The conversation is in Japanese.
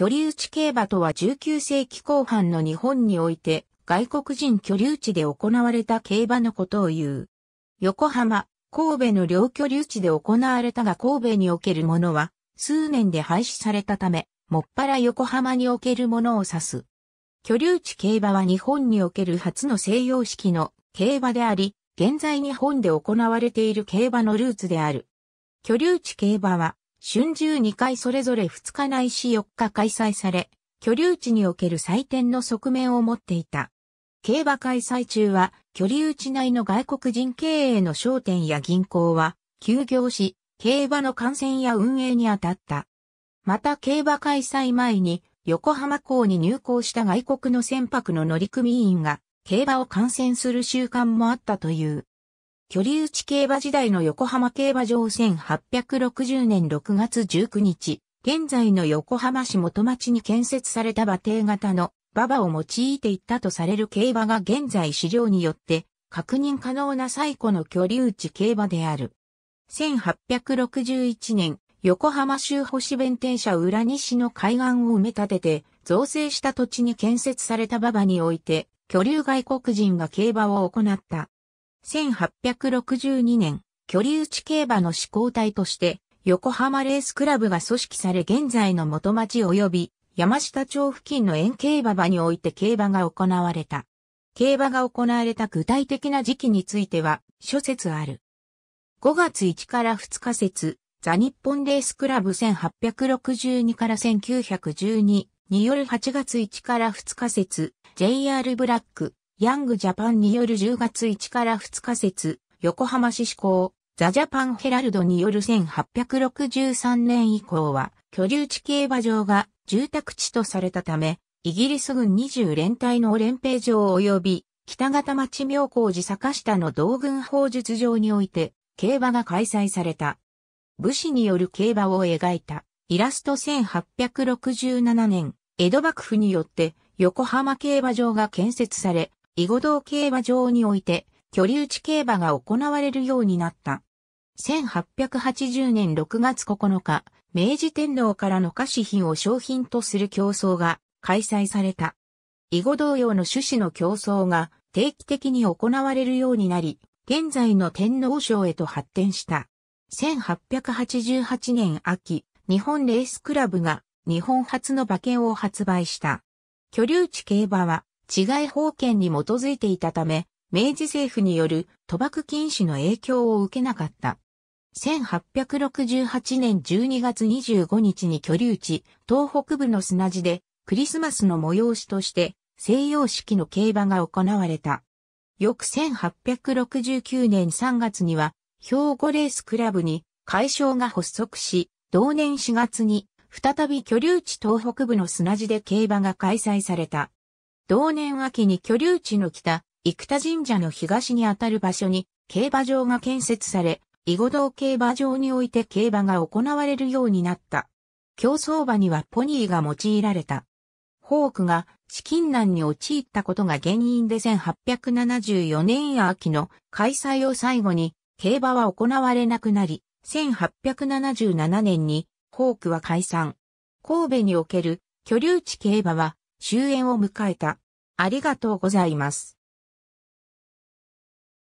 居留地競馬とは19世紀後半の日本において、外国人居留地で行われた競馬のことを言う。横浜、神戸の両居留地で行われたが神戸におけるものは、数年で廃止されたため、もっぱら横浜におけるものを指す。居留地競馬は日本における初の西洋式の競馬であり、現在日本で行われている競馬のルーツである。居留地競馬は春秋2回それぞれ2日ないし4日開催され、居留地における祭典の側面を持っていた。競馬開催中は、居留地内の外国人経営の商店や銀行は、休業し、競馬の観戦や運営に当たった。また競馬開催前に、横浜港に入港した外国の船舶の乗組員が、競馬を観戦する習慣もあったという。居留地競馬時代の横浜競馬場1860年6月19日、現在の横浜市元町に建設された馬蹄型の馬場を用いていったとされる競馬が現在市場によって確認可能な最古の居留地競馬である。1861年、横浜州星弁天社裏西の海岸を埋め立てて、造成した土地に建設された馬場において、居留外国人が競馬を行った1862年、距離打ち競馬の試行体として、横浜レースクラブが組織され現在の元町及び山下町付近の円競馬場において競馬が行われた。競馬が行われた具体的な時期については諸説ある。5月1から2日節、ザ日本レースクラブ1862から1912による8月1から2日節、JR ブラック、ヤングジャパンによる10月1から2日節、横浜市志向、ザ・ジャパン・ヘラルドによる1863年以降は、居留地競馬場が住宅地とされたため、イギリス軍20連隊の連兵場及び、北方町妙高寺坂下の道軍法術場において、競馬が開催された。武士による競馬を描いた、イラスト1867年、江戸幕府によって、横浜競馬場が建設され、囲碁道競馬場において、居留地競馬が行われるようになった。1880年6月9日、明治天皇からの菓子品を商品とする競争が開催された。囲碁同様の趣旨の競争が定期的に行われるようになり、現在の天皇賞へと発展した。1888年秋、日本レースクラブが日本初の馬券を発売した。居留地競馬は治外法権に基づいていたため、明治政府による賭博禁止の影響を受けなかった。1868年12月25日に居留地、東北部の砂地で、クリスマスの催しとして、西洋式の競馬が行われた。翌1869年3月には、兵庫レースクラブに会賞が発足し、同年4月に再び居留地東北部の砂地で競馬が開催された。同年秋に居留地の北、生田神社の東にあたる場所に競馬場が建設され、囲碁道競馬場において競馬が行われるようになった。競走馬にはポニーが用いられた。ホークが資金難に陥ったことが原因で1874年秋の開催を最後に競馬は行われなくなり、1877年にホークは解散。神戸における居留地競馬は終焉を迎えた。ありがとうございます。